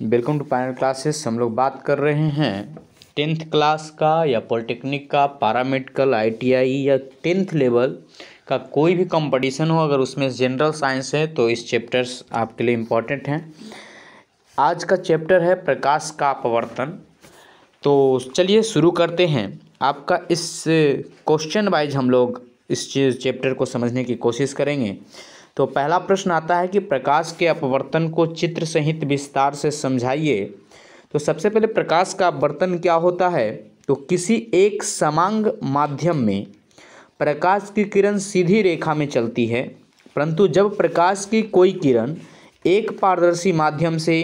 welcome to panel classes हम लोग बात कर रहे हैं टेंथ क्लास का या पॉलिटेक्निक का पैरामेडिकल आईटीआई या टेंथ लेवल का कोई भी कंपटीशन हो अगर उसमें जनरल साइंस है तो इस चैप्टर्स आपके लिए इम्पॉर्टेंट हैं आज का चैप्टर है प्रकाश का अपवर्तन तो चलिए शुरू करते हैं आपका इस क्वेश्चन वाइज हम लोग इस चैप्टर को समझने की कोशिश करेंगे तो पहला प्रश्न आता है कि प्रकाश के अपवर्तन को चित्र सहित विस्तार से समझाइए तो सबसे पहले प्रकाश का अपवर्तन क्या होता है तो किसी एक समांग माध्यम में प्रकाश की किरण सीधी रेखा में चलती है परंतु जब प्रकाश की कोई किरण एक पारदर्शी माध्यम से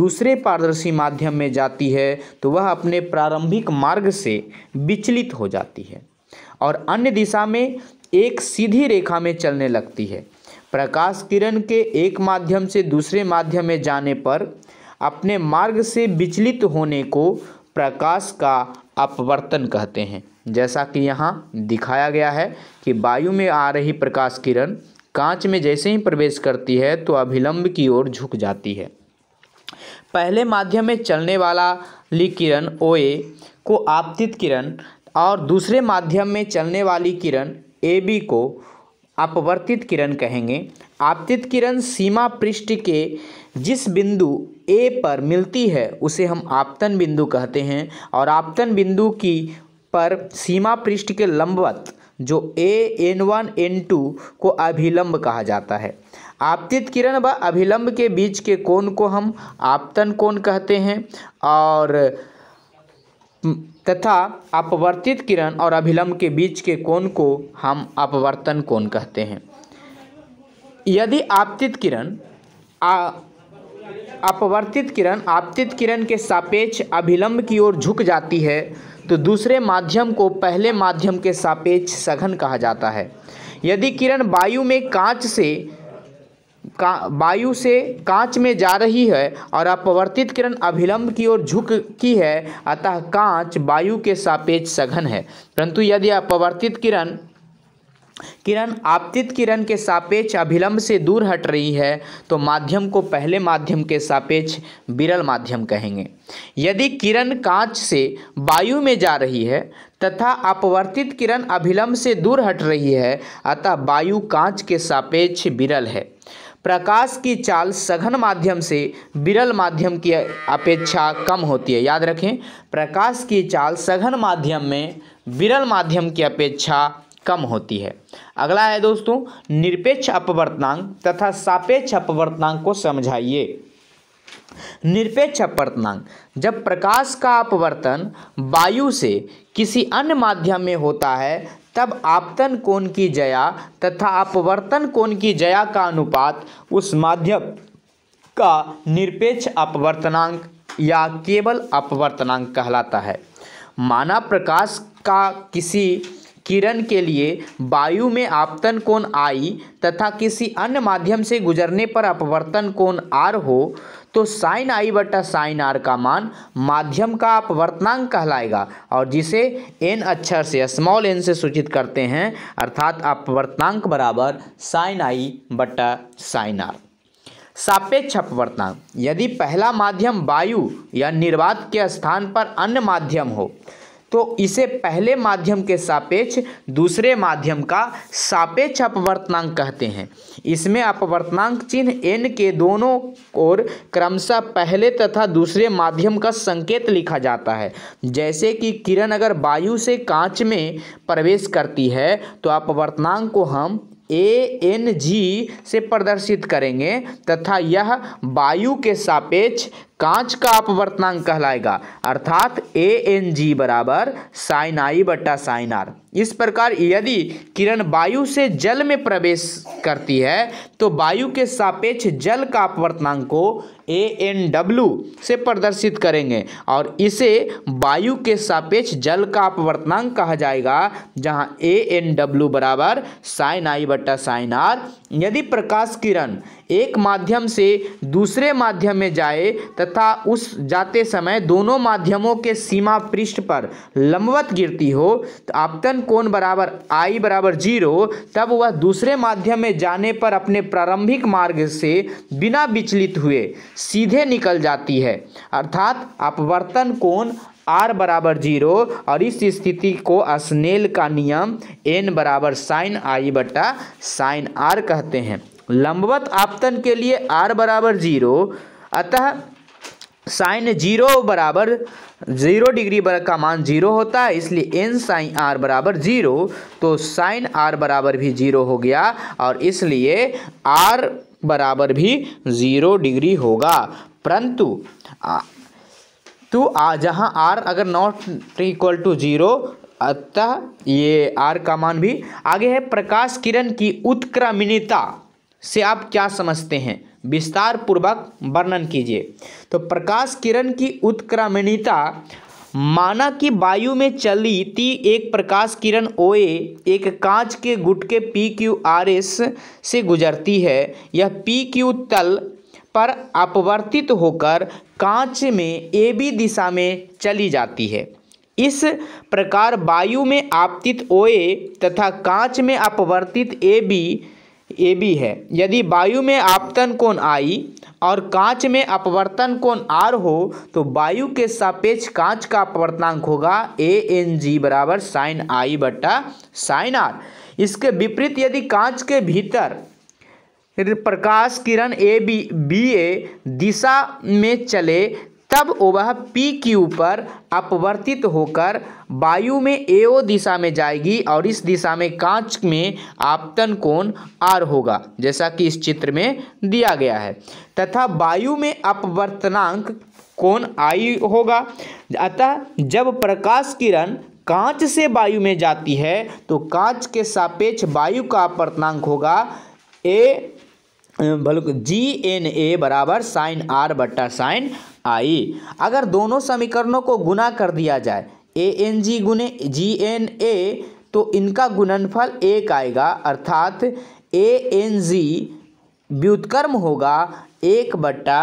दूसरे पारदर्शी माध्यम में जाती है तो वह अपने प्रारंभिक मार्ग से विचलित हो जाती है और अन्य दिशा में एक सीधी रेखा में चलने लगती है प्रकाश किरण के एक माध्यम से दूसरे माध्यम में जाने पर अपने मार्ग से विचलित होने को प्रकाश का अपवर्तन कहते हैं जैसा कि यहाँ दिखाया गया है कि वायु में आ रही प्रकाश किरण कांच में जैसे ही प्रवेश करती है तो अभिलंब की ओर झुक जाती है पहले माध्यम में चलने वाला ली किरण ए को आपतित किरण और दूसरे माध्यम में चलने वाली किरण ए बी को अपवर्तित किरण कहेंगे आपतित किरण सीमा पृष्ठ के जिस बिंदु ए पर मिलती है उसे हम आपतन बिंदु कहते हैं और आपतन बिंदु की पर सीमा पृष्ठ के लंबवत जो A N one N two को अभिलंब कहा जाता है आपतित किरण व अभिलंब के बीच के कोण को हम आपतन कोण कहते हैं और तथा अपवर्तित किरण और अभिलंब के बीच के कोण को हम अपवर्तन कोण कहते हैं यदि आपतित किरण अपवर्तित किरण आपतित किरण के सापेक्ष अभिलंब की ओर झुक जाती है तो दूसरे माध्यम को पहले माध्यम के सापेक्ष सघन कहा जाता है यदि किरण वायु में कांच से का वायु से कांच में जा रही है और अपवर्तित किरण अभिलंब की ओर झुक की है अतः कांच वायु के सापेक्ष सघन है परंतु यदि अपवर्तित किरण किरण आपतित किरण के सापेक्ष अभिलंब से दूर हट रही है तो माध्यम को पहले माध्यम के सापेक्ष विरल माध्यम कहेंगे यदि किरण कांच से वायु में जा रही है तथा अपवर्तित किरण अभिलंब से दूर हट रही है अतः वायु कांच के सापेक्ष विरल है प्रकाश की चाल सघन माध्यम से विरल माध्यम की अपेक्षा कम होती है याद रखें प्रकाश की चाल सघन माध्यम में विरल माध्यम की अपेक्षा कम होती है अगला है दोस्तों निरपेक्ष अपवर्तनांक तथा सापेक्ष अपवर्तनांक को समझाइए निरपेक्ष अपवर्तनांक जब प्रकाश का अपवर्तन वायु से किसी अन्य माध्यम में होता है तब आपतन कोण की जया तथा अपवर्तन कोण की जया का अनुपात उस माध्यम का निरपेक्ष अपवर्तनांक या केवल अपवर्तनांक कहलाता है माना प्रकाश का किसी किरण के लिए वायु में आपतन कोण आई तथा किसी अन्य माध्यम से गुजरने पर अपवर्तन कोण आर हो तो साइन आई बटा साइन आर का मान माध्यम का अपवर्तनांक कहलाएगा और जिसे एन अक्षर से स्मॉल एन से सूचित करते हैं अर्थात अपवर्तनांक बराबर साइन आई बटा साइन आर सापेक्ष अपवर्तनांक यदि पहला माध्यम वायु या निर्वात के स्थान पर अन्य माध्यम हो तो इसे पहले माध्यम के सापेक्ष दूसरे माध्यम का सापेक्ष अपवर्तनांक कहते हैं इसमें अपवर्तनांक चिन्ह एन के दोनों ओर क्रमशः पहले तथा दूसरे माध्यम का संकेत लिखा जाता है जैसे कि किरण अगर वायु से कांच में प्रवेश करती है तो अपवर्तनांक को हम ए एन जी से प्रदर्शित करेंगे तथा यह वायु के सापेक्ष कांच का अपवर्तनांक कहलाएगा अर्थात ए एन जी बराबर साइन आई बट्टा साइन आर इस प्रकार यदि किरण वायु से जल में प्रवेश करती है तो वायु के सापेक्ष जल का अपवर्तनांक को ए एन डब्ल्यू से प्रदर्शित करेंगे और इसे वायु के सापेक्ष जल का अपवर्तनांक कहा जाएगा जहां ए एन डब्ल्यू बराबर साइन आई बट्टा साइन आर यदि प्रकाश किरण एक माध्यम से दूसरे माध्यम में जाए तथा उस जाते समय दोनों माध्यमों के सीमा पृष्ठ पर लंबवत गिरती हो तो आपतन कोण बराबर आई बराबर जीरो तब वह दूसरे माध्यम में जाने पर अपने प्रारंभिक मार्ग से बिना विचलित हुए सीधे निकल जाती है अर्थात अपवर्तन कोण आर बराबर जीरो और इस स्थिति को स्नेल का नियम एन बराबर साइन आई बटा साइन आर कहते हैं लंबवत आपतन के लिए आर बराबर जीरो अतः साइन जीरो बराबर जीरो डिग्री का मान जीरो होता है इसलिए एन साइन आर बराबर जीरो तो साइन आर बराबर भी जीरो हो गया और इसलिए आर बराबर भी जीरो डिग्री होगा परंतु तो आ जहाँ आर अगर नॉट इक्वल टू जीरो अतः ये आर का मान भी आगे है प्रकाश किरण की उत्क्रमिनिता से आप क्या समझते हैं विस्तार पूर्वक वर्णन कीजिए तो प्रकाश किरण की उत्क्रमणीता माना कि वायु में चली ती एक प्रकाश किरण ओए एक कांच के गुटके पी क्यू आर एस से गुजरती है यह पी क्यू तल पर अपवर्तित होकर कांच में ए बी दिशा में चली जाती है इस प्रकार वायु में आपतित ओए तथा कांच में अपवर्तित ए बी ए बी है यदि वायु में आपतन कोण आई और कांच में अपवर्तन कोण आर हो तो वायु के सापेक्ष कांच का अपवर्तनांक होगा ए एन जी बराबर साइन आई बट्टा साइन आर इसके विपरीत यदि कांच के भीतर प्रकाश किरण ए बी बी ए दिशा में चले तब वह पी क्यू पर अपवर्तित होकर वायु में ए ओ दिशा में जाएगी और इस दिशा में कांच में आपतन कोण आर होगा जैसा कि इस चित्र में दिया गया है तथा वायु में अपवर्तनांक कोण आई होगा अतः जब प्रकाश किरण कांच से वायु में जाती है तो कांच के सापेक्ष वायु का अपवर्तनांक होगा ए बल्कि जी एन ए बराबर साइन आर बट्टा साइन आई अगर दोनों समीकरणों को गुना कर दिया जाए ए एन जी गुने जी एन ए तो इनका गुणनफल एक आएगा अर्थात ए एन जी व्युत्कर्म होगा एक बट्टा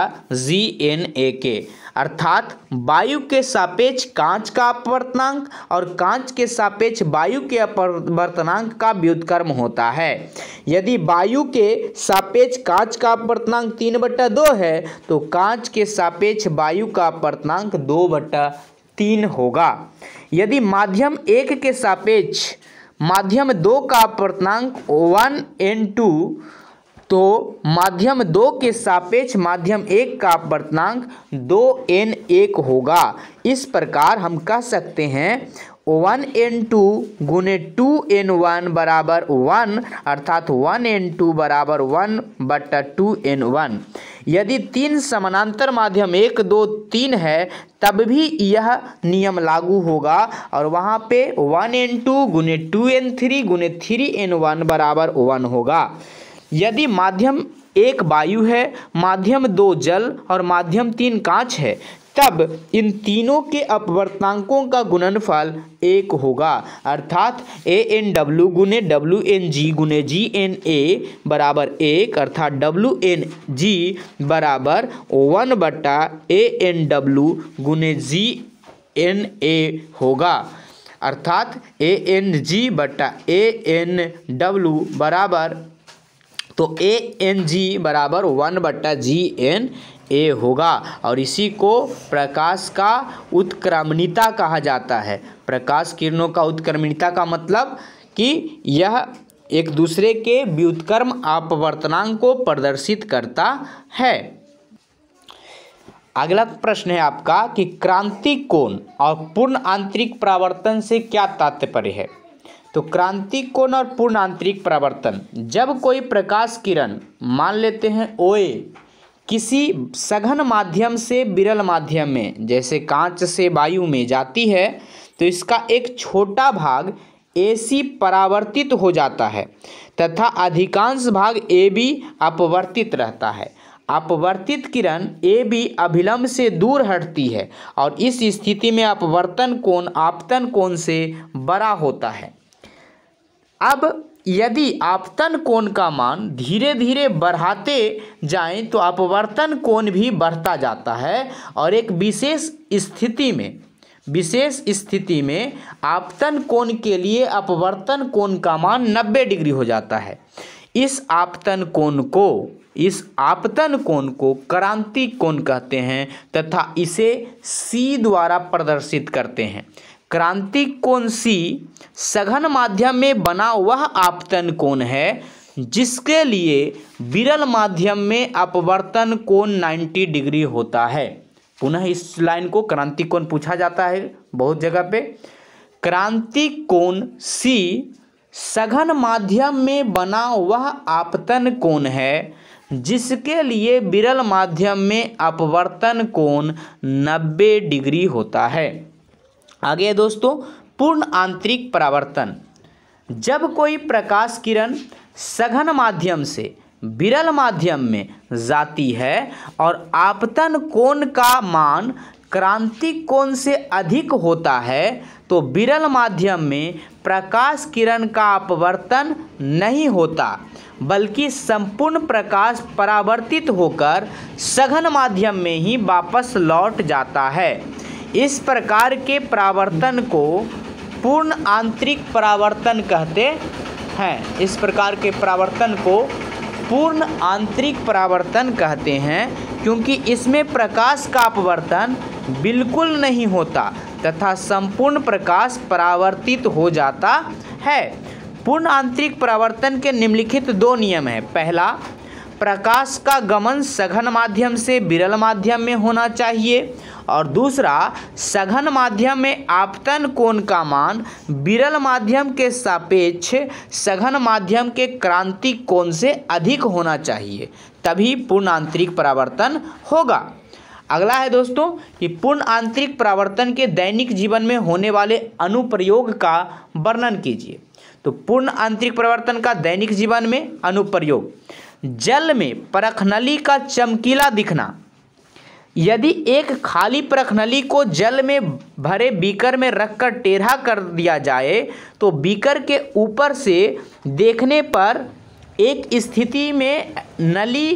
जी एन ए के अर्थात वायु के सापेक्ष कांच का अपवर्तनांक और कांच के सापेक्ष वायु के अपवर्तनांक का व्युतकर्म होता है यदि वायु के सापेक्ष कांच का अपवर्तनांक तीन बट्टा दो है तो कांच के सापेक्ष वायु का अपवर्तनांक दो बट्टा तीन होगा यदि माध्यम एक के सापेक्ष माध्यम दो का अपवर्तनांक वन एन टू तो माध्यम दो के सापेक्ष माध्यम एक का वर्तनांक दो एन एक होगा इस प्रकार हम कह सकते हैं वन एन टू गुने टू एन वन बराबर वन अर्थात वन एन टू बराबर वन बटा टू एन वन यदि तीन समानांतर माध्यम एक दो तीन है तब भी यह नियम लागू होगा और वहाँ पे वन एन टू गुने टू एन थ्री गुने थ्री एन वन बराबर वन होगा यदि माध्यम एक वायु है माध्यम दो जल और माध्यम तीन कांच है तब इन तीनों के अपवर्तनांकों का गुणनफल एक होगा अर्थात ए एन डब्ल्यू गुने डब्ल्यू एन जी गुने जी एन ए बराबर एक अर्थात डब्ल्यू एन जी बराबर वन बट्टा ए एन डब्ल्यू गुने जी एन ए होगा अर्थात ए एन जी बट्टा ए एन डब्ल्यू बराबर तो ए एन जी बराबर वन बट्टा जी एन ए होगा और इसी को प्रकाश का उत्क्रमणिता कहा जाता है प्रकाश किरणों का उत्क्रमणिता का मतलब कि यह एक दूसरे के व्युत्कर्म अपवर्तनांक को प्रदर्शित करता है अगला प्रश्न है आपका कि क्रांतिक कोण और पूर्ण आंतरिक परावर्तन से क्या तात्पर्य है तो क्रांतिक कोण और पूर्ण आंतरिक परावर्तन जब कोई प्रकाश किरण मान लेते हैं ओए किसी सघन माध्यम से विरल माध्यम में जैसे कांच से वायु में जाती है तो इसका एक छोटा भाग एसी परावर्तित हो जाता है तथा अधिकांश भाग ए बी अपवर्तित रहता है अपवर्तित किरण ए बी अभिलंब से दूर हटती है और इस स्थिति में अपवर्तन कोण आपतन कोण से बड़ा होता है अब यदि आपतन कोण का मान धीरे धीरे बढ़ाते जाएं तो अपवर्तन कोण भी बढ़ता जाता है और एक विशेष स्थिति में विशेष स्थिति में आपतन कोण के लिए अपवर्तन कोण का मान 90 डिग्री हो जाता है इस आपतन कोण को इस आपतन कोण को क्रांति कोण कहते हैं तथा इसे सी द्वारा प्रदर्शित करते हैं क्रांति कोण सी सघन माध्यम में बना वह आपतन कोण है जिसके लिए विरल माध्यम में अपवर्तन कोण 90 डिग्री होता है पुनः इस लाइन को क्रांति कोण पूछा जाता है बहुत जगह पे क्रांति कोण सी सघन माध्यम में बना वह आपतन कोण है जिसके लिए विरल माध्यम में अपवर्तन कोण 90 डिग्री होता है आगे है दोस्तों पूर्ण आंतरिक परावर्तन जब कोई प्रकाश किरण सघन माध्यम से विरल माध्यम में जाती है और आपतन कोण का मान क्रांतिक कोण से अधिक होता है तो विरल माध्यम में प्रकाश किरण का अपवर्तन नहीं होता बल्कि संपूर्ण प्रकाश परावर्तित होकर सघन माध्यम में ही वापस लौट जाता है इस प्रकार के परावर्तन को पूर्ण आंतरिक परावर्तन कहते हैं इस प्रकार के परावर्तन को पूर्ण आंतरिक परावर्तन कहते हैं क्योंकि इसमें प्रकाश का अपवर्तन बिल्कुल नहीं होता तथा संपूर्ण प्रकाश परावर्तित हो जाता है पूर्ण आंतरिक परावर्तन के निम्नलिखित दो नियम हैं पहला प्रकाश का गमन सघन माध्यम से विरल माध्यम में होना चाहिए और दूसरा सघन माध्यम में आपतन कोण का मान विरल माध्यम के सापेक्ष सघन माध्यम के क्रांति कोण से अधिक होना चाहिए तभी पूर्ण आंतरिक परावर्तन होगा अगला है दोस्तों कि पूर्ण आंतरिक परावर्तन के दैनिक जीवन में होने वाले अनुप्रयोग का वर्णन कीजिए तो पूर्ण आंतरिक परावर्तन का दैनिक जीवन में अनुप्रयोग जल में परखनली का चमकीला दिखना यदि एक खाली परखनली को जल में भरे बीकर में रखकर टेढ़ा कर दिया जाए तो बीकर के ऊपर से देखने पर एक स्थिति में नली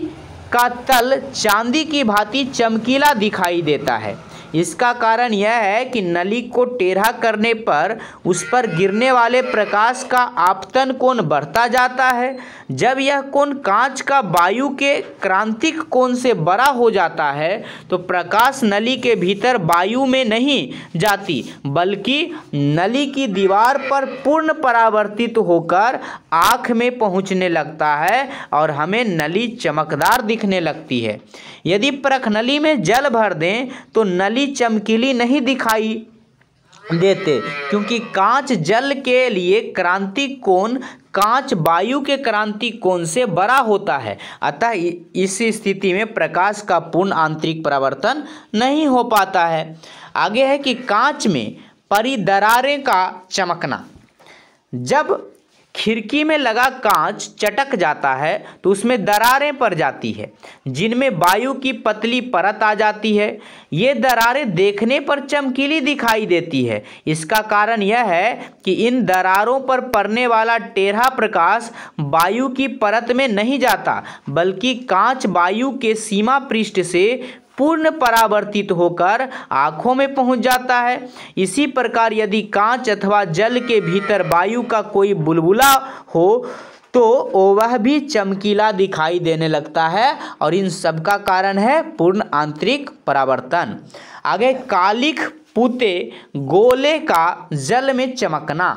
का तल चांदी की भांति चमकीला दिखाई देता है इसका कारण यह है कि नली को टेढ़ा करने पर उस पर गिरने वाले प्रकाश का आपतन कोण बढ़ता जाता है जब यह कोण कांच का वायु के क्रांतिक कोण से बड़ा हो जाता है तो प्रकाश नली के भीतर वायु में नहीं जाती बल्कि नली की दीवार पर पूर्ण परावर्तित होकर आँख में पहुँचने लगता है और हमें नली चमकदार दिखने लगती है यदि नली में जल भर दें तो नली चमकीली नहीं दिखाई देते क्योंकि कांच जल के लिए क्रांति कोण कांच वायु के क्रांति कोण से बड़ा होता है अतः इस स्थिति में प्रकाश का पूर्ण आंतरिक परावर्तन नहीं हो पाता है आगे है कि कांच में परिदरारें का चमकना जब खिड़की में लगा कांच चटक जाता है तो उसमें दरारें पड़ जाती है जिनमें वायु की पतली परत आ जाती है ये दरारें देखने पर चमकीली दिखाई देती है इसका कारण यह है कि इन दरारों पर पड़ने वाला टेढ़ा प्रकाश वायु की परत में नहीं जाता बल्कि कांच वायु के सीमा पृष्ठ से पूर्ण परावर्तित होकर आँखों में पहुंच जाता है इसी प्रकार यदि कांच अथवा जल के भीतर वायु का कोई बुलबुला हो तो वह भी चमकीला दिखाई देने लगता है और इन सब का कारण है पूर्ण आंतरिक परावर्तन आगे कालिक पुते गोले का जल में चमकना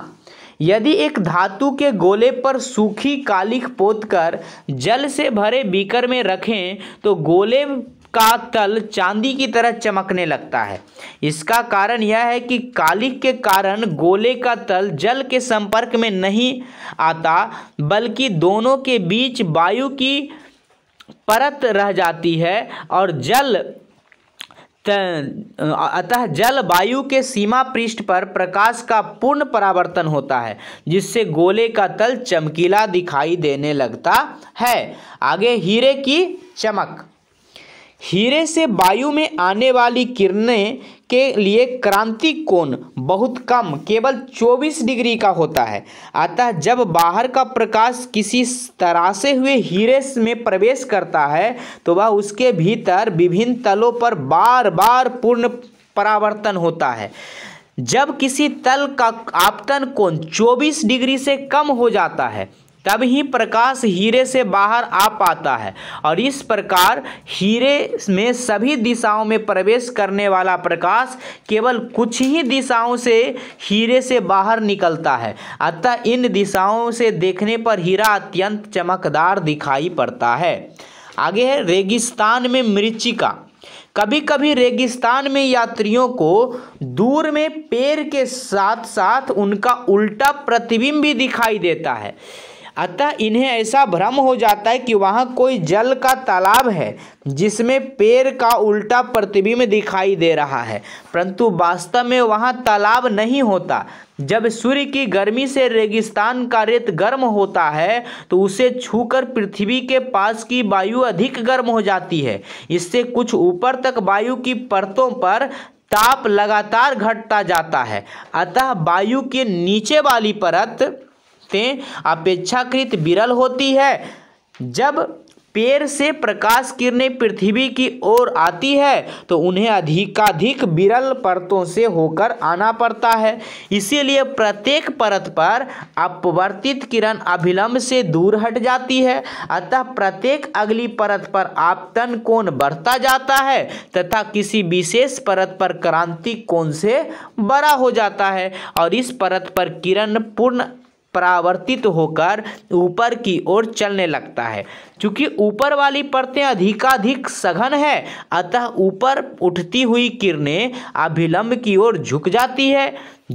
यदि एक धातु के गोले पर सूखी कालिख पोत कर जल से भरे बीकर में रखें तो गोले का तल चांदी की तरह चमकने लगता है इसका कारण यह है कि कालिक के कारण गोले का तल जल के संपर्क में नहीं आता बल्कि दोनों के बीच वायु की परत रह जाती है और जल अतः जल वायु के सीमा पृष्ठ पर प्रकाश का पूर्ण परावर्तन होता है जिससे गोले का तल चमकीला दिखाई देने लगता है आगे हीरे की चमक हीरे से वायु में आने वाली किरणें के लिए क्रांतिक कोण बहुत कम केवल 24 डिग्री का होता है अतः जब बाहर का प्रकाश किसी तरासे हुए हीरे में प्रवेश करता है तो वह उसके भीतर विभिन्न तलों पर बार बार पूर्ण परावर्तन होता है जब किसी तल का आपतन कोण 24 डिग्री से कम हो जाता है तब ही प्रकाश हीरे से बाहर आ पाता है और इस प्रकार हीरे में सभी दिशाओं में प्रवेश करने वाला प्रकाश केवल कुछ ही दिशाओं से हीरे से बाहर निकलता है अतः इन दिशाओं से देखने पर हीरा अत्यंत चमकदार दिखाई पड़ता है आगे है रेगिस्तान में मृचिका कभी कभी रेगिस्तान में यात्रियों को दूर में पेड़ के साथ साथ उनका उल्टा प्रतिबिंब भी दिखाई देता है अतः इन्हें ऐसा भ्रम हो जाता है कि वहाँ कोई जल का तालाब है जिसमें पेड़ का उल्टा प्रतिबिंब दिखाई दे रहा है परंतु वास्तव में वहाँ तालाब नहीं होता जब सूर्य की गर्मी से रेगिस्तान का रेत गर्म होता है तो उसे छूकर पृथ्वी के पास की वायु अधिक गर्म हो जाती है इससे कुछ ऊपर तक वायु की परतों पर ताप लगातार घटता जाता है अतः वायु के नीचे वाली परत किस्तें अपेक्षाकृत विरल होती है जब पेड़ से प्रकाश किरणें पृथ्वी की ओर आती है तो उन्हें अधिकाधिक विरल परतों से होकर आना पड़ता है इसीलिए प्रत्येक परत पर अपवर्तित किरण अभिलंब से दूर हट जाती है अतः प्रत्येक अगली परत पर आपतन कोण बढ़ता जाता है तथा किसी विशेष परत पर क्रांति कोण से बड़ा हो जाता है और इस परत पर किरण पूर्ण परावर्तित होकर ऊपर की ओर चलने लगता है क्योंकि ऊपर वाली परतें अधिकाधिक सघन है अतः ऊपर उठती हुई किरणें अभिलंब की ओर झुक जाती है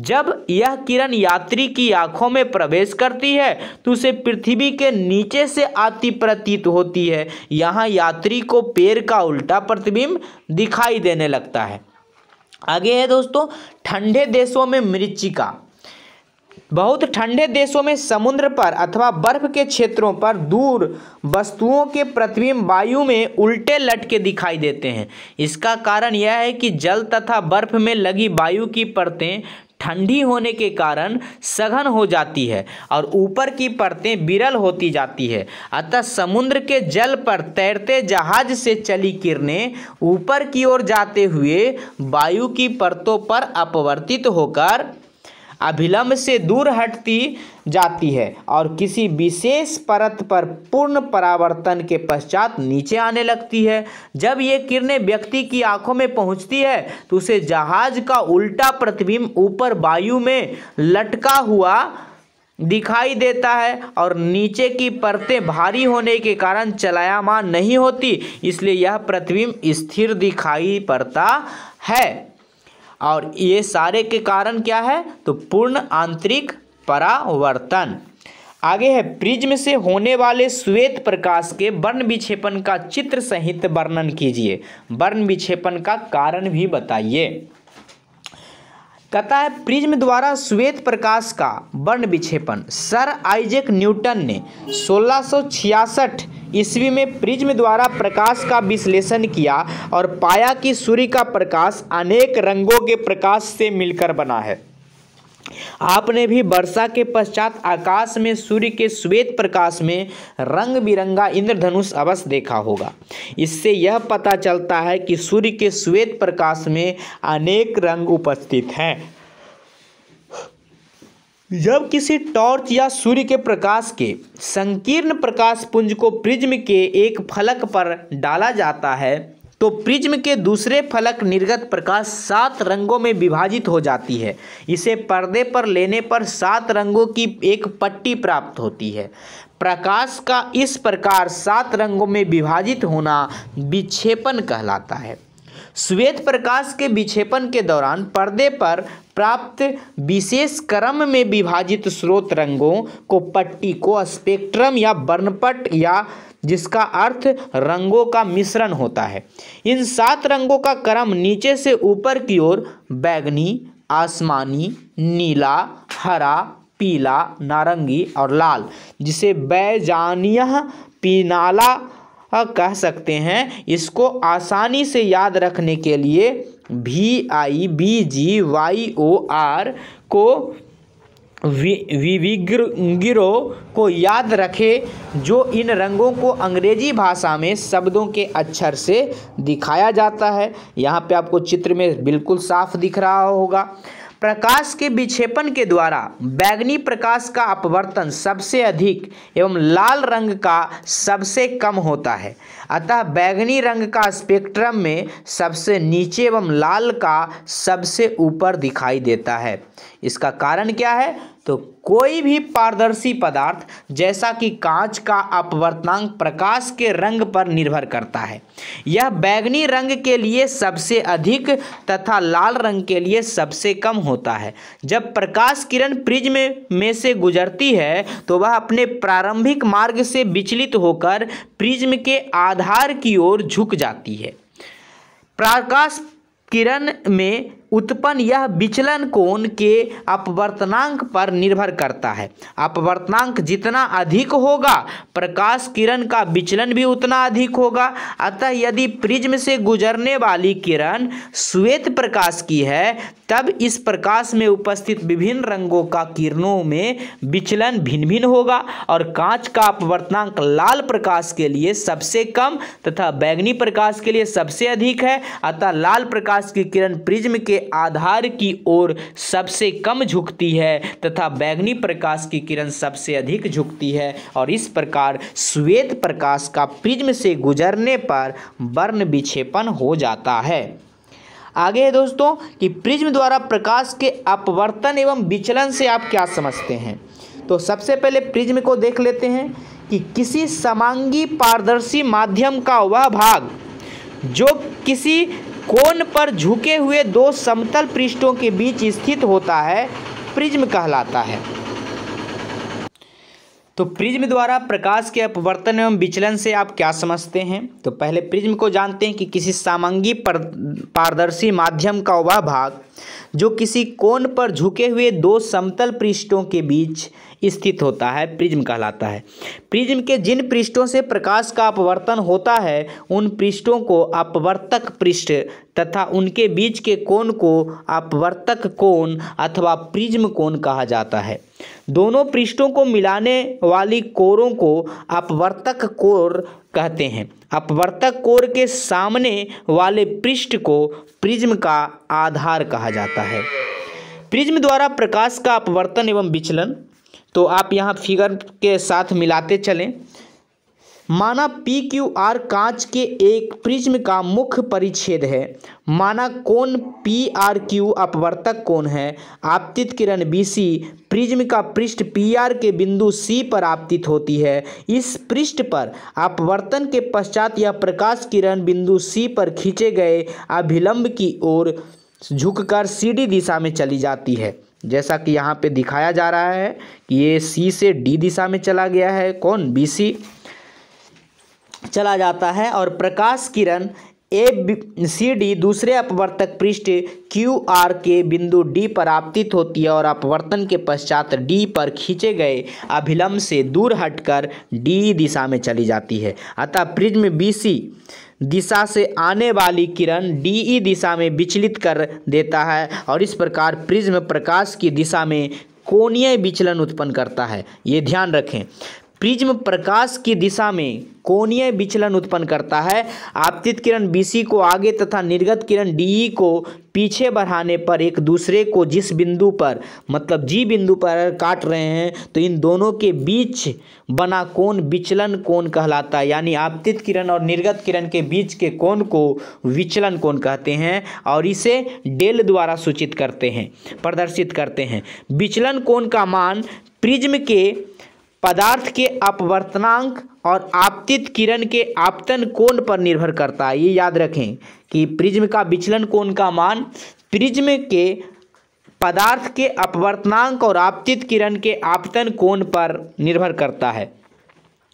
जब यह किरण यात्री की आंखों में प्रवेश करती है तो उसे पृथ्वी के नीचे से आती प्रतीत होती है यहाँ यात्री को पेड़ का उल्टा प्रतिबिंब दिखाई देने लगता है आगे है दोस्तों ठंडे देशों में मृचिका बहुत ठंडे देशों में समुद्र पर अथवा बर्फ के क्षेत्रों पर दूर वस्तुओं के प्रतिबिंब वायु में उल्टे लटके दिखाई देते हैं इसका कारण यह है कि जल तथा बर्फ में लगी वायु की परतें ठंडी होने के कारण सघन हो जाती है और ऊपर की परतें बिरल होती जाती है अतः समुद्र के जल पर तैरते जहाज से चली किरणें ऊपर की ओर जाते हुए वायु की परतों पर अपवर्तित होकर अभिलंब से दूर हटती जाती है और किसी विशेष परत पर पूर्ण परावर्तन के पश्चात नीचे आने लगती है जब ये किरणें व्यक्ति की आंखों में पहुंचती है तो उसे जहाज का उल्टा प्रतिबिंब ऊपर वायु में लटका हुआ दिखाई देता है और नीचे की परतें भारी होने के कारण चलायामान नहीं होती इसलिए यह प्रतिबिंब स्थिर दिखाई पड़ता है और ये सारे के कारण क्या है तो पूर्ण आंतरिक परावर्तन आगे है प्रिज्म से होने वाले श्वेत प्रकाश के वर्ण विक्षेपण का चित्र सहित वर्णन कीजिए वर्ण विक्षेपण का कारण भी बताइए कहता है प्रिज्म द्वारा श्वेत प्रकाश का वर्ण विक्षेपण सर आइजेक न्यूटन ने 1666 ईस्वी में प्रिज्म द्वारा प्रकाश का विश्लेषण किया और पाया कि सूर्य का प्रकाश अनेक रंगों के प्रकाश से मिलकर बना है आपने भी वर्षा के पश्चात आकाश में सूर्य के श्वेत प्रकाश में रंग बिरंगा इंद्रधनुष अवश्य देखा होगा इससे यह पता चलता है कि सूर्य के श्वेत प्रकाश में अनेक रंग उपस्थित हैं जब किसी टॉर्च या सूर्य के प्रकाश के संकीर्ण प्रकाश पुंज को प्रिज्म के एक फलक पर डाला जाता है तो प्रिज्म के दूसरे फलक निर्गत प्रकाश सात रंगों में विभाजित हो जाती है इसे पर्दे पर लेने पर सात रंगों की एक पट्टी प्राप्त होती है प्रकाश का इस प्रकार सात रंगों में विभाजित होना विक्षेपण कहलाता है श्वेत प्रकाश के विक्षेपण के दौरान पर्दे पर प्राप्त विशेष क्रम में विभाजित स्रोत रंगों को पट्टी को स्पेक्ट्रम या वर्णपट या जिसका अर्थ रंगों का मिश्रण होता है इन सात रंगों का क्रम नीचे से ऊपर की ओर बैगनी आसमानी नीला हरा पीला नारंगी और लाल जिसे बैजानिय पीनाला कह सकते हैं इसको आसानी से याद रखने के लिए भी I B G Y O R को विविग्रो को याद रखें जो इन रंगों को अंग्रेजी भाषा में शब्दों के अक्षर से दिखाया जाता है यहाँ पे आपको चित्र में बिल्कुल साफ दिख रहा होगा प्रकाश के विक्षेपण के द्वारा बैगनी प्रकाश का अपवर्तन सबसे अधिक एवं लाल रंग का सबसे कम होता है अतः बैगनी रंग का स्पेक्ट्रम में सबसे नीचे एवं लाल का सबसे ऊपर दिखाई देता है इसका कारण क्या है तो कोई भी पारदर्शी पदार्थ जैसा कि कांच का अपवर्तनांक प्रकाश के रंग पर निर्भर करता है यह बैगनी रंग के लिए सबसे अधिक तथा लाल रंग के लिए सबसे कम होता है जब प्रकाश किरण प्रिज्म में से गुजरती है तो वह अपने प्रारंभिक मार्ग से विचलित होकर प्रिज्म के आधार की ओर झुक जाती है प्रकाश किरण में उत्पन्न यह विचलन कोण के अपवर्तनांक पर निर्भर करता है अपवर्तनांक जितना अधिक होगा प्रकाश किरण का विचलन भी उतना अधिक होगा अतः यदि प्रिज्म से गुजरने वाली किरण श्वेत प्रकाश की है तब इस प्रकाश में उपस्थित विभिन्न रंगों का किरणों में विचलन भिन्न भिन्न होगा और कांच का अपवर्तनांक लाल प्रकाश के लिए सबसे कम तथा बैगनी प्रकाश के लिए सबसे अधिक है अतः लाल प्रकाश की किरण प्रिज्म के आधार की ओर सबसे कम झुकती है तथा बैगनी प्रकाश की किरण सबसे अधिक झुकती है और इस प्रकार श्वेत प्रकाश का प्रिज्म से गुजरने पर वर्ण विक्षेपण हो जाता है आगे है दोस्तों कि प्रिज्म द्वारा प्रकाश के अपवर्तन एवं विचलन से आप क्या समझते हैं तो सबसे पहले प्रिज्म को देख लेते हैं कि किसी समांगी पारदर्शी माध्यम का वह भाग जो किसी कोण पर झुके हुए दो समतल पृष्ठों के बीच स्थित होता है प्रिज्म कहलाता है तो प्रिज्म द्वारा प्रकाश के अपवर्तन एवं विचलन से आप क्या समझते हैं तो पहले प्रिज्म को जानते हैं कि किसी सामंगी पारदर्शी माध्यम का वह भाग जो किसी कोण पर झुके हुए दो समतल पृष्ठों के बीच स्थित होता है प्रिज्म कहलाता है प्रिज्म के जिन पृष्ठों से प्रकाश का अपवर्तन होता है उन पृष्ठों को अपवर्तक पृष्ठ तथा उनके बीच के कोण को अपवर्तक कोण अथवा प्रिज्म कोण कहा जाता है दोनों पृष्ठों को मिलाने वाली कोरों को अपवर्तक कोर कहते हैं अपवर्तक कोर के सामने वाले पृष्ठ को प्रिज्म का आधार कहा जाता है प्रिज्म द्वारा प्रकाश का अपवर्तन एवं विचलन तो आप यहाँ फिगर के साथ मिलाते चलें माना पी क्यू आर कांच के एक प्रिज्म का मुख्य परिच्छेद है माना कोण पी आर क्यू अपवर्तक कोण है आपतित किरण बी सी प्रिज्म का पृष्ठ पी आर के बिंदु सी पर आपतित होती है इस पृष्ठ पर अपवर्तन के पश्चात यह प्रकाश किरण बिंदु सी पर खींचे गए अभिलंब की ओर झुककर डी दिशा में चली जाती है जैसा कि यहाँ पे दिखाया जा रहा है कि ये सी से डी दिशा में चला गया है कौन बी सी चला जाता है और प्रकाश किरण ए सी डी दूसरे अपवर्तक पृष्ठ क्यू आर के बिंदु डी पर आपतित होती है और अपवर्तन के पश्चात डी पर खींचे गए अभिलंब से दूर हटकर डी दिशा में चली जाती है अतः प्रिज्म बी सी दिशा से आने वाली किरण डी ई दिशा में विचलित कर देता है और इस प्रकार प्रिज्म प्रकाश की दिशा में कोणीय विचलन उत्पन्न करता है ये ध्यान रखें प्रिज्म प्रकाश की दिशा में कोणीय विचलन उत्पन्न करता है आपतित किरण BC को आगे तथा निर्गत किरण डी e को पीछे बढ़ाने पर एक दूसरे को जिस बिंदु पर मतलब जी बिंदु पर काट रहे हैं तो इन दोनों के बीच बना कोण विचलन कोण कहलाता है यानी आपतित किरण और निर्गत किरण के बीच के कोण को विचलन कोण कहते हैं और इसे डेल द्वारा सूचित करते हैं प्रदर्शित करते हैं विचलन कोण का मान प्रिज्म के पदार्थ के अपवर्तनांक और आपतित किरण के आपतन कोण पर निर्भर करता है ये याद रखें कि प्रिज्म का विचलन कोण का मान प्रिज्म के पदार्थ के अपवर्तनांक और आपतित किरण के आपतन कोण पर निर्भर करता है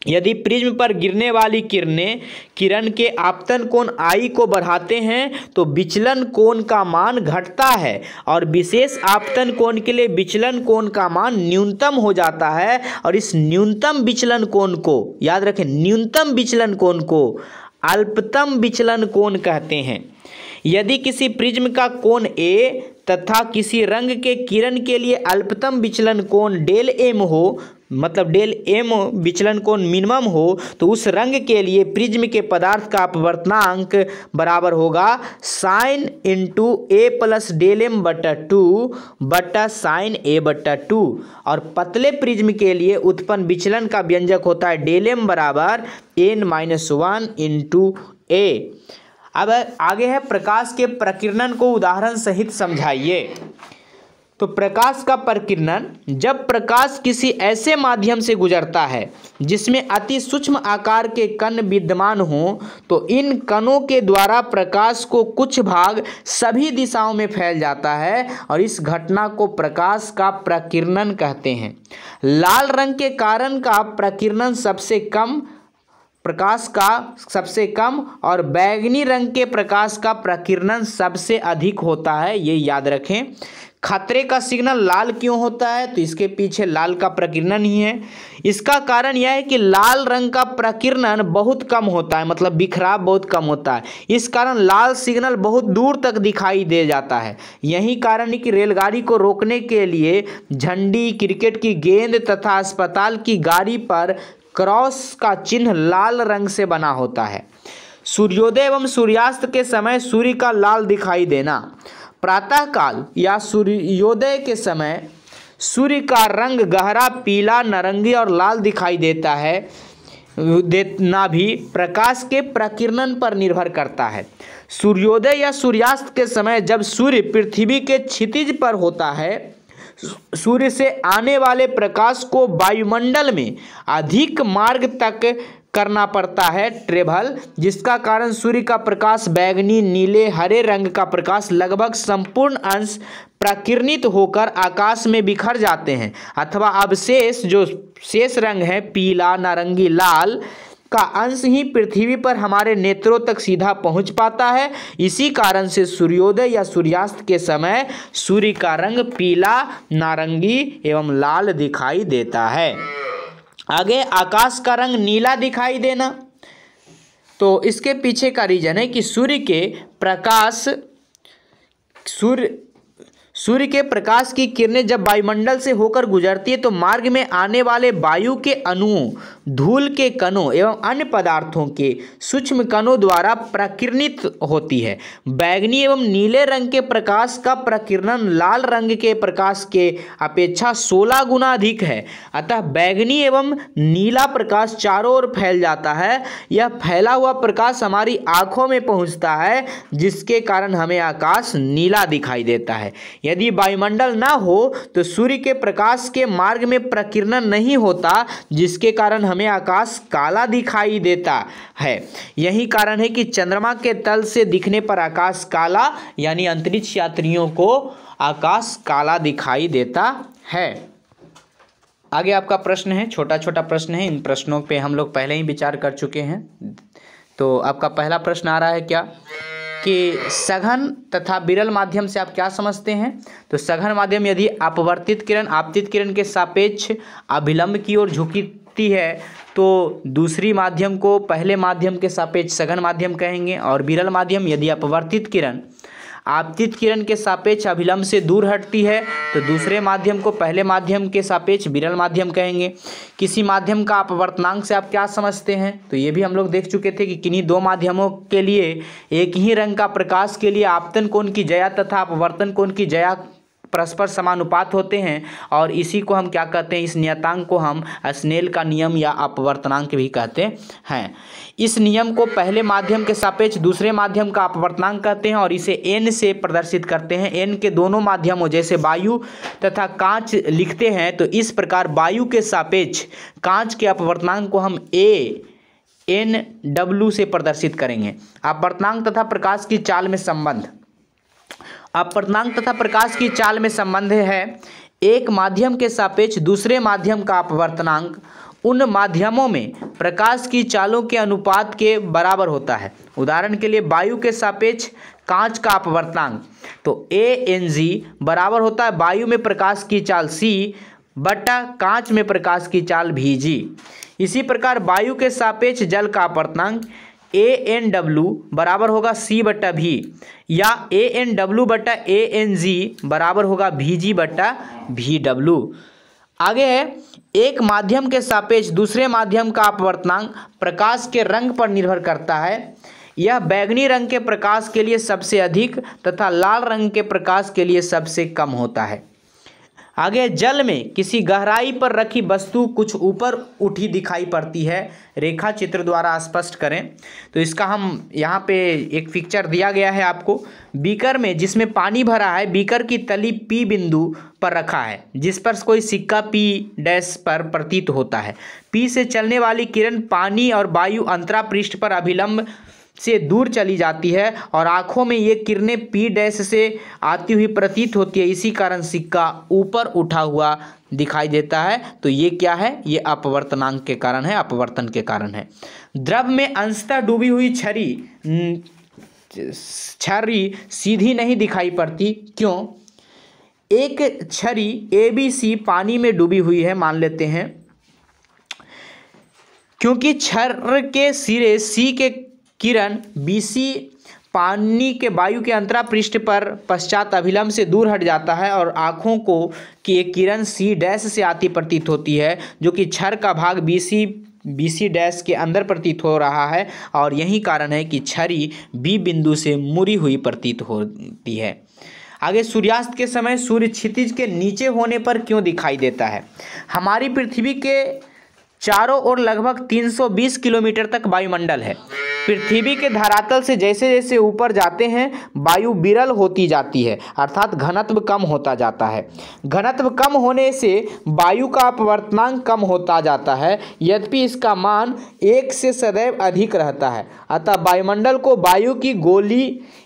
यदि प्रिज्म पर गिरने वाली किरणें किरण के आपतन कोण आई को बढ़ाते हैं तो विचलन कोण का मान घटता है और विशेष आपतन कोण के लिए विचलन कोण का मान न्यूनतम हो जाता है और इस न्यूनतम विचलन कोण को याद रखें न्यूनतम विचलन कोण को अल्पतम विचलन कोण कहते हैं यदि किसी प्रिज्म का कोण ए तथा किसी रंग के किरण के लिए अल्पतम विचलन कोण डेल एम हो मतलब डेल एम विचलन को मिनिमम हो तो उस रंग के लिए प्रिज्म के पदार्थ का अपवर्तनांक बराबर होगा sine into A plus del M बटा टू बटा साइन ए बटा टू और पतले प्रिज्म के लिए उत्पन्न विचलन का व्यंजक होता है डेल एम बराबर N minus one into A अब आगे है प्रकाश के प्रकीर्णन को उदाहरण सहित समझाइए तो प्रकाश का प्रकीर्णन जब प्रकाश किसी ऐसे माध्यम से गुजरता है जिसमें अति सूक्ष्म आकार के कण विद्यमान हों तो इन कणों के द्वारा प्रकाश को कुछ भाग सभी दिशाओं में फैल जाता है और इस घटना को प्रकाश का प्रकिरणन कहते हैं लाल रंग के कारण का प्रकीर्णन सबसे कम प्रकाश का सबसे कम और बैगनी रंग के प्रकाश का प्रकिरणन सबसे अधिक होता है ये याद रखें खतरे का सिग्नल लाल क्यों होता है तो इसके पीछे लाल का प्रकीर्णन ही है इसका कारण यह है कि लाल रंग का प्रकीर्णन बहुत कम होता है मतलब बिखराव बहुत कम होता है इस कारण लाल सिग्नल बहुत दूर तक दिखाई दे जाता है यही कारण है कि रेलगाड़ी को रोकने के लिए झंडी क्रिकेट की गेंद तथा अस्पताल की गाड़ी पर क्रॉस का चिन्ह लाल रंग से बना होता है सूर्योदय एवं सूर्यास्त के समय सूर्य का लाल दिखाई देना प्रातःकाल या सूर्योदय के समय सूर्य का रंग गहरा पीला नारंगी और लाल दिखाई देता है देना भी प्रकाश के प्रकीर्णन पर निर्भर करता है सूर्योदय या सूर्यास्त के समय जब सूर्य पृथ्वी के क्षितिज पर होता है सूर्य से आने वाले प्रकाश को वायुमंडल में अधिक मार्ग तक करना पड़ता है ट्रेवल जिसका कारण सूर्य का प्रकाश बैगनी नीले हरे रंग का प्रकाश लगभग संपूर्ण अंश प्रकीर्णित होकर आकाश में बिखर जाते हैं अथवा अवशेष जो शेष रंग है पीला नारंगी लाल का अंश ही पृथ्वी पर हमारे नेत्रों तक सीधा पहुंच पाता है इसी कारण से सूर्योदय या सूर्यास्त के समय सूर्य का रंग पीला नारंगी एवं लाल दिखाई देता है आगे आकाश का रंग नीला दिखाई देना तो इसके पीछे का रीजन है कि सूर्य के प्रकाश सूर्य सूर्य के प्रकाश की किरणें जब वायुमंडल से होकर गुजरती है तो मार्ग में आने वाले वायु के अणुओं धूल के कणों एवं अन्य पदार्थों के सूक्ष्म कणों द्वारा प्रकीर्णित होती है बैगनी एवं नीले रंग के प्रकाश का प्रकीर्णन लाल रंग के प्रकाश के अपेक्षा सोलह गुना अधिक है अतः बैगनी एवं नीला प्रकाश चारों ओर फैल जाता है यह फैला हुआ प्रकाश हमारी आँखों में पहुँचता है जिसके कारण हमें आकाश नीला दिखाई देता है यदि वायुमंडल ना हो तो सूर्य के प्रकाश के मार्ग में प्रकीर्णन नहीं होता जिसके कारण हमें आकाश काला दिखाई देता है यही कारण है कि चंद्रमा के तल से दिखने पर आकाश काला यानी अंतरिक्ष यात्रियों को आकाश काला दिखाई देता है आगे आपका प्रश्न है छोटा छोटा प्रश्न है इन प्रश्नों पे हम लोग पहले ही विचार कर चुके हैं तो आपका पहला प्रश्न आ रहा है क्या कि सघन तथा विरल माध्यम से आप क्या समझते हैं तो सघन माध्यम यदि अपवर्तित किरण आपतित किरण के सापेक्ष अभिलंब की ओर झुकती है तो दूसरी माध्यम को पहले माध्यम के सापेक्ष सघन माध्यम कहेंगे और विरल माध्यम यदि अपवर्तित किरण आपतित किरण के सापेक्ष अभिलंब से दूर हटती है तो दूसरे माध्यम को पहले माध्यम के सापेक्ष विरल माध्यम कहेंगे किसी माध्यम का अपवर्तनांक से आप क्या समझते हैं तो ये भी हम लोग देख चुके थे कि किन्हीं दो माध्यमों के लिए एक ही रंग का प्रकाश के लिए आपतन कोण की जया तथा अपवर्तन कोण की जया परस्पर समानुपात होते हैं और इसी को हम क्या कहते हैं इस नियतांक को हम स्नेल का नियम या अपवर्तनांक भी कहते हैं इस नियम को पहले माध्यम के सापेक्ष दूसरे माध्यम का अपवर्तनांक कहते हैं और इसे एन से प्रदर्शित करते हैं एन के दोनों माध्यमों जैसे वायु तथा कांच लिखते हैं तो इस प्रकार वायु के सापेक्ष कांच के अपवर्तनांक को हम ए एन डब्ल्यू से प्रदर्शित करेंगे अपवर्तनांक तथा प्रकाश की चाल में संबंध अपवर्तनांक तथा प्रकाश की चाल में संबंध है एक माध्यम के सापेक्ष दूसरे माध्यम का अपवर्तनांक उन माध्यमों में प्रकाश की चालों के अनुपात के बराबर होता है उदाहरण के लिए वायु के सापेक्ष कांच का अपवर्तनांक तो ए एन जी बराबर होता है वायु में प्रकाश की चाल सी बटा कांच में प्रकाश की चाल भी जी इसी प्रकार वायु के सापेक्ष जल का अपवर्तनांक ए एन डब्लू बराबर होगा सी बट्टा भी या ए एन डब्लू बट्टा ए एन जी बराबर होगा भी जी बट्टा भी डब्लू आगे है एक माध्यम के सापेक्ष दूसरे माध्यम का अपवर्तनांक प्रकाश के रंग पर निर्भर करता है यह बैगनी रंग के प्रकाश के लिए सबसे अधिक तथा लाल रंग के प्रकाश के लिए सबसे कम होता है आगे जल में किसी गहराई पर रखी वस्तु कुछ ऊपर उठी दिखाई पड़ती है रेखा चित्र द्वारा स्पष्ट करें तो इसका हम यहाँ पे एक पिक्चर दिया गया है आपको बीकर में जिसमें पानी भरा है बीकर की तली पी बिंदु पर रखा है जिस पर कोई सिक्का पी डैश पर प्रतीत होता है पी से चलने वाली किरण पानी और वायु अंतरा पृष्ठ पर अभिलंब से दूर चली जाती है और आँखों में ये किरणें पी डैश से आती हुई प्रतीत होती है इसी कारण सिक्का ऊपर उठा हुआ दिखाई देता है तो ये क्या है ये अपवर्तनांक के कारण है अपवर्तन के कारण है द्रव में अंशतः डूबी हुई छरी छरी सीधी नहीं दिखाई पड़ती क्यों एक छरी ए बी सी पानी में डूबी हुई है मान लेते हैं क्योंकि छर के सिरे सी के किरण बीसी पानी के वायु के अंतरा पृष्ठ पर पश्चात अभिलंब से दूर हट जाता है और आँखों को कि एक किरण सी डैश से आती प्रतीत होती है जो कि छर का भाग बी सी डैश के अंदर प्रतीत हो रहा है और यही कारण है कि छरी बी बिंदु से मुड़ी हुई प्रतीत होती है आगे सूर्यास्त के समय सूर्य क्षितिज के नीचे होने पर क्यों दिखाई देता है हमारी पृथ्वी के चारों ओर लगभग 320 किलोमीटर तक वायुमंडल है पृथ्वी के धरातल से जैसे जैसे ऊपर जाते हैं वायु विरल होती जाती है अर्थात घनत्व कम होता जाता है घनत्व कम होने से वायु का अपवर्तनांक कम होता जाता है यद्यपि इसका मान एक से सदैव अधिक रहता है अतः वायुमंडल को वायु की गोली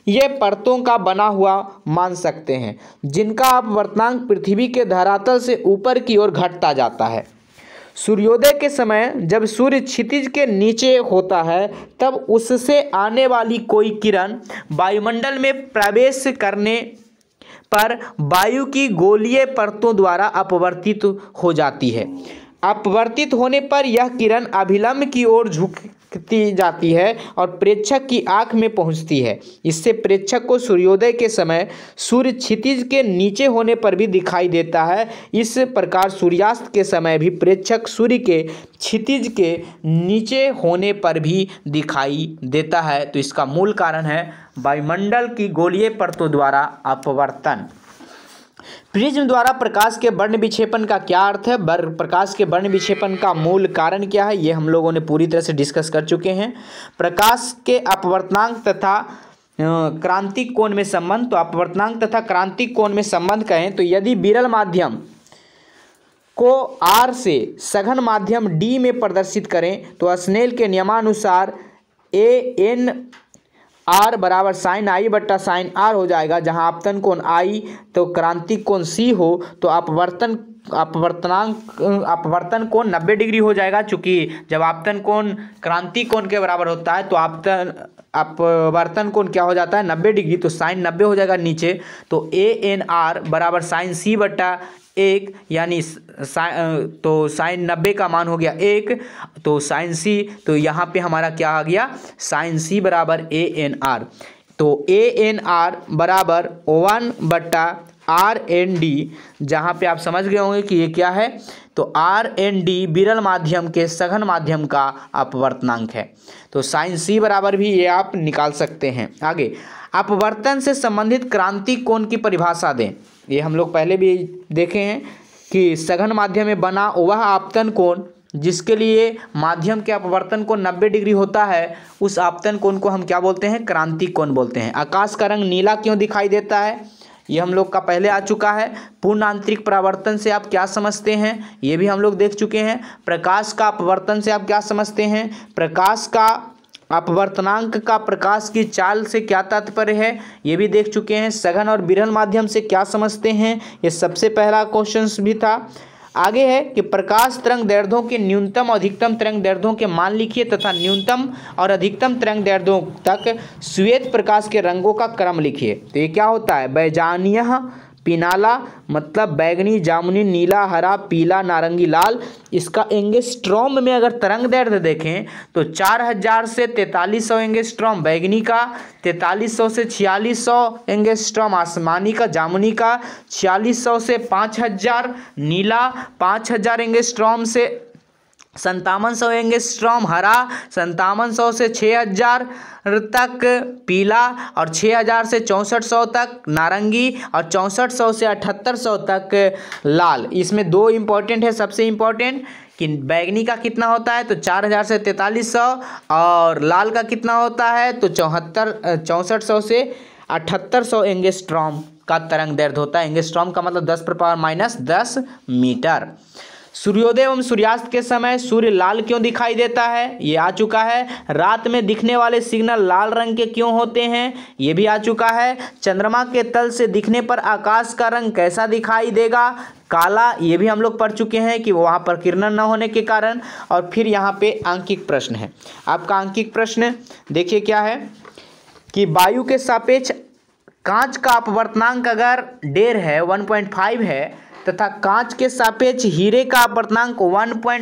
ये परतों का बना हुआ मान सकते हैं जिनका अपवर्तनांक पृथ्वी के धरातल से ऊपर की ओर घटता जाता है सूर्योदय के समय जब सूर्य क्षितिज के नीचे होता है तब उससे आने वाली कोई किरण वायुमंडल में प्रवेश करने पर वायु की गोलीय परतों द्वारा अपवर्तित हो जाती है अपवर्तित होने पर यह किरण अभिलंब की ओर झुकती जाती है और प्रेक्षक की आंख में पहुंचती है इससे प्रेक्षक को सूर्योदय के समय सूर्य क्षितिज के नीचे होने पर भी दिखाई देता है इस प्रकार सूर्यास्त के समय भी प्रेक्षक सूर्य के क्षितिज के नीचे होने पर भी दिखाई देता है तो इसका मूल कारण है वायुमंडल की गोलीय परतों द्वारा अपवर्तन प्रिज्म द्वारा प्रकाश के वर्ण विक्षेपण का क्या अर्थ है प्रकाश के वर्ण विक्षेपण का मूल कारण क्या है ये हम लोगों ने पूरी तरह से डिस्कस कर चुके हैं प्रकाश के अपवर्तनांक तथा क्रांतिक कोण में संबंध तो अपवर्तनांक तथा क्रांतिक कोण में संबंध कहें तो यदि विरल माध्यम को आर से सघन माध्यम डी में प्रदर्शित करें तो स्नेल के नियमानुसार ए एन आर बराबर साइन आई बट्टा साइन आर हो जाएगा जहां आपतन कोण आई तो क्रांतिक कोण सी हो तो अपवर्तन अपवर्तनांक अपवर्तन कोण नब्बे डिग्री हो जाएगा चूंकि जब आपतन कोण क्रांति कोण के बराबर होता है तो आपतन अपवर्तन कोण क्या हो जाता है नब्बे डिग्री तो साइन नब्बे हो जाएगा नीचे तो ए एन आर बराबर साइन सी बट्टा एक यानी तो साइन नब्बे का मान हो गया एक तो साइन सी तो यहाँ पे हमारा क्या आ गया साइन सी बराबर ए एन आर तो ए एन आर बराबर वन बट्टा आर एन डी जहाँ पे आप समझ गए होंगे कि ये क्या है तो आर एन डी विरल माध्यम के सघन माध्यम का अपवर्तनांक है तो साइन सी बराबर भी ये आप निकाल सकते हैं आगे अपवर्तन से संबंधित क्रांति कोण की परिभाषा दें ये हम लोग पहले भी देखे हैं कि सघन माध्यम में बना वह आपतन कोण जिसके लिए माध्यम के अपवर्तन को 90 डिग्री होता है उस आपतन कोण को हम क्या बोलते हैं क्रांति कोण बोलते हैं आकाश का रंग नीला क्यों दिखाई देता है ये हम लोग का पहले आ चुका है पूर्ण आंतरिक परावर्तन से आप क्या समझते हैं ये भी हम लोग देख चुके हैं प्रकाश का अपवर्तन से आप क्या समझते हैं प्रकाश का अपवर्तनांक का प्रकाश की चाल से क्या तात्पर्य है ये भी देख चुके हैं सघन और बिरल माध्यम से क्या समझते हैं ये सबसे पहला क्वेश्चन भी था आगे है कि प्रकाश तरंग दर्दों के न्यूनतम और अधिकतम तरंग दर्दों के मान लिखिए तथा न्यूनतम और अधिकतम तरंग दर्दों तक श्वेत प्रकाश के रंगों का क्रम लिखिए तो ये क्या होता है बैजानिया पिनाला मतलब बैगनी जामुनी नीला हरा पीला नारंगी लाल इसका एंगेस्ट्रॉम में अगर तरंग दर्द देखें तो 4000 से तैतालीस सौ एंगेस्ट्रॉम बैगनी का तैतालीस सौ से छियालीस सौ एंगेस्ट्रॉम आसमानी का जामुनी का छियालीस सौ से 5000 नीला 5000 एंगेस्ट्रॉम से संतावन सौ एंगेस्ट्रॉम हरा संतावन सौ से छः हजार तक पीला और छः हजार से चौंसठ सौ तक नारंगी और चौंसठ सौ से अठहत्तर सौ तक लाल इसमें दो इम्पॉर्टेंट है सबसे इम्पॉर्टेंट कि बैगनी का कितना होता है तो चार हज़ार से तैंतालीस सौ और लाल का कितना होता है तो चौहत्तर चौंसठ सौ से अठहत्तर सौ एंगेस्ट्रॉम का तरंग दर्द होता है एंगेस्ट्रॉम का मतलब दस प्रपावर माइनस दस मीटर सूर्योदय एवं सूर्यास्त के समय सूर्य लाल क्यों दिखाई देता है ये आ चुका है रात में दिखने वाले सिग्नल लाल रंग के क्यों होते हैं ये भी आ चुका है चंद्रमा के तल से दिखने पर आकाश का रंग कैसा दिखाई देगा काला ये भी हम लोग पढ़ चुके हैं कि वहाँ पर किरण न होने के कारण और फिर यहाँ पे आंकिक प्रश्न है आपका आंकिक प्रश्न देखिए क्या है कि वायु के सापेक्ष कांच का अपवर्तनांक अगर डेढ़ है 1.5 है तथा कांच के सापेक्ष हीरे का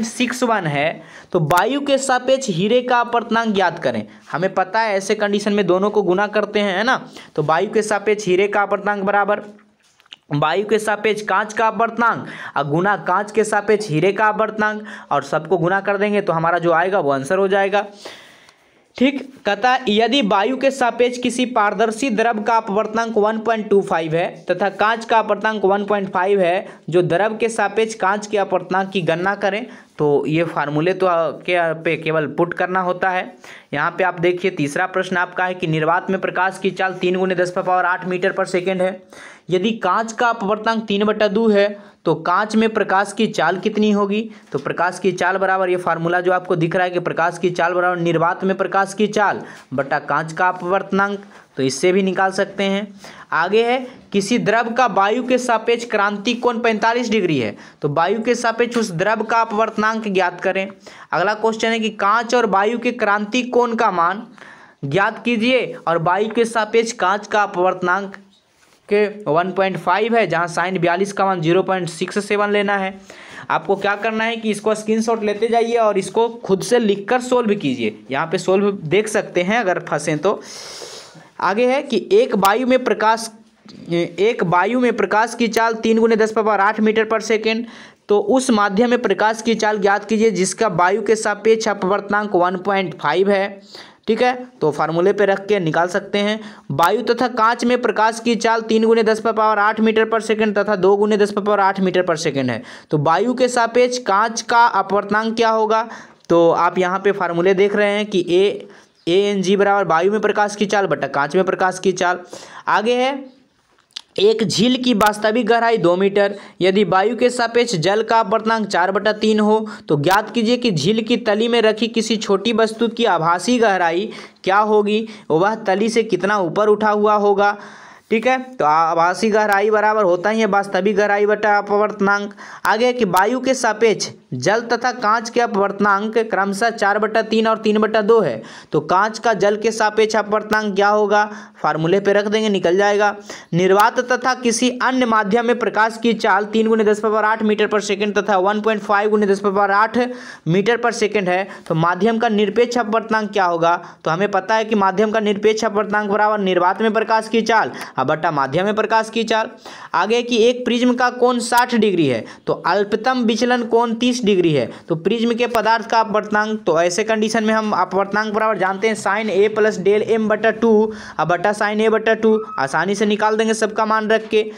सिक्स 1.61 है तो वायु के सापेक्ष हीरे का अपर्तनांक ज्ञात करें हमें पता है ऐसे कंडीशन में दोनों को गुना करते हैं है ना तो वायु के सापेक्ष हीरे का अपर्तनांक बराबर वायु के सापेक्ष कांच का अपर्तनांक और गुना कांच के सापेक्ष हीरे का अपर्तनांक और सबको गुना कर देंगे तो हमारा जो आएगा वो आंसर हो जाएगा ठीक कथा यदि वायु के सापेक्ष किसी पारदर्शी द्रव का अपवर्तनांक 1.25 है तथा कांच का अपवर्तनांक 1.5 है जो द्रव के सापेक्ष कांच के अपवर्तनांक की गणना करें तो ये फार्मूले तो के पे केवल पुट करना होता है यहाँ पे आप देखिए तीसरा प्रश्न आपका है कि निर्वात में प्रकाश की चाल तीन गुने दस पावर आठ मीटर पर सेकेंड है यदि कांच का अपवर्तांक तीन बटा दो है तो कांच में प्रकाश की चाल कितनी होगी तो प्रकाश की चाल बराबर ये फार्मूला जो आपको दिख रहा है कि प्रकाश की चाल बराबर निर्वात में प्रकाश की चाल बटा कांच का अपवर्तनांक तो इससे भी निकाल सकते हैं आगे है किसी द्रव का वायु के सापेक्ष क्रांति कोण 45 डिग्री है तो वायु के सापेक्ष उस द्रव का अपवर्तनांक ज्ञात करें अगला क्वेश्चन है कि कांच और वायु के क्रांति कोण का मान ज्ञात कीजिए और वायु के सापेक्ष कांच का अपवर्तनांक के 1.5 है जहाँ साइन बयालीस का मान 0.67 लेना है आपको क्या करना है कि इसको स्क्रीनशॉट लेते जाइए और इसको खुद से लिखकर सोल्व कीजिए यहाँ पे सोल्व देख सकते हैं अगर फंसें तो आगे है कि एक वायु में प्रकाश एक वायु में प्रकाश की चाल तीन गुने दस पावर आठ मीटर पर सेकेंड तो उस माध्यम में प्रकाश की चाल ज्ञात कीजिए जिसका वायु के सापेक्ष अपवर्तनांक वन पॉइंट फाइव है ठीक है तो फार्मूले पे रख के निकाल सकते हैं वायु तथा कांच में प्रकाश की चाल तीन गुने दस पर पावर आठ मीटर पर सेकंड तथा दो गुने दस पर पावर आठ मीटर पर सेकंड है तो वायु के सापेक्ष कांच का अपवर्तनांक क्या होगा तो आप यहाँ पे फार्मूले देख रहे हैं कि ए ए एन जी बराबर वायु में प्रकाश की चाल बटा कांच में प्रकाश की चाल आगे है एक झील की वास्तविक गहराई दो मीटर यदि वायु के सापेक्ष जल का अपवर्तनांक चार बटा तीन हो तो ज्ञात कीजिए कि झील की तली में रखी किसी छोटी वस्तु की आभासी गहराई क्या होगी वह तली से कितना ऊपर उठा हुआ होगा ठीक है तो आभासी गहराई बराबर होता ही है वास्तविक गहराई बटा अपवर्तनांक आगे कि वायु के सापेक्ष जल तथा कांच के अपवर्तनांक क्रमशः चार बटा तीन और तीन बटा दो है तो कांच का जल के सापेक्ष अपवर्तनांक क्या होगा फार्मूले पे रख देंगे निकल जाएगा निर्वात तथा किसी अन्य माध्यम में प्रकाश की चाल तीन गुने दस पावर आठ मीटर पर सेकेंड तथा वन पॉइंट फाइव गुने दस पावर आठ मीटर पर सेकेंड है तो माध्यम का निरपेक्ष अपवर्तनांक क्या होगा तो हमें पता है कि माध्यम का निरपेक्ष अपवर्तनांक बराबर निर्वात में प्रकाश की चाल बटा माध्यम में प्रकाश की चाल आगे कि एक प्रिज्म का कोण साठ डिग्री है तो अल्पतम विचलन कोण तीस डिग्री है तो प्रिज्म के पदार्थ का अपवर्तनांक तो ऐसे कंडीशन में हम अपवर्तनांक बराबर जानते हैं sine A plus del M बटा टू अबटा साइन ए बटा टू आसानी से निकाल देंगे सबका मान रख के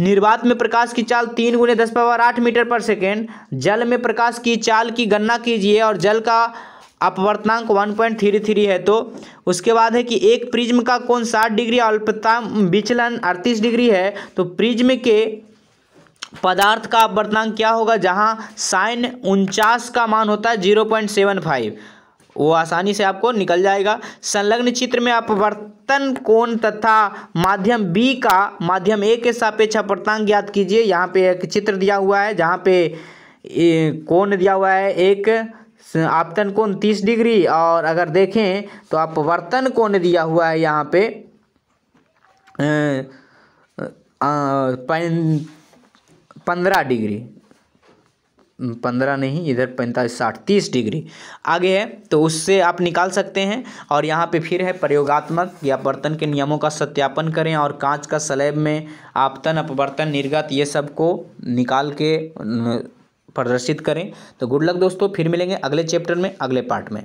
निर्वात में प्रकाश की चाल तीन गुने दस पावर आठ मीटर पर सेकेंड जल में प्रकाश की चाल की गणना कीजिए और जल का अपवर्तनांक 1.33 है तो उसके बाद है कि एक प्रिज्म का कोण 60 डिग्री अल्पतम विचलन 38 डिग्री है तो प्रिज्म के पदार्थ का अपवर्तनांक क्या होगा जहाँ साइन उनचास का मान होता है जीरो पॉइंट सेवन फाइव वो आसानी से आपको निकल जाएगा संलग्न चित्र में अपवर्तन कोण तथा माध्यम बी का माध्यम ए के सापेक्ष अपवर्तनांक ज्ञात कीजिए यहाँ पे एक चित्र दिया हुआ है जहाँ पे कोण दिया हुआ है एक आपतन कोण तीस डिग्री और अगर देखें तो आप वर्तन कोण दिया हुआ है यहाँ पे पंद्रह डिग्री पंद्रह नहीं इधर पैंतालीस साठ तीस डिग्री आगे है तो उससे आप निकाल सकते हैं और यहाँ पे फिर है प्रयोगात्मक या बर्तन के नियमों का सत्यापन करें और कांच का सलेब में आपतन अपवर्तन निर्गत ये सब को निकाल के प्रदर्शित करें तो गुड लक दोस्तों फिर मिलेंगे अगले चैप्टर में अगले पार्ट में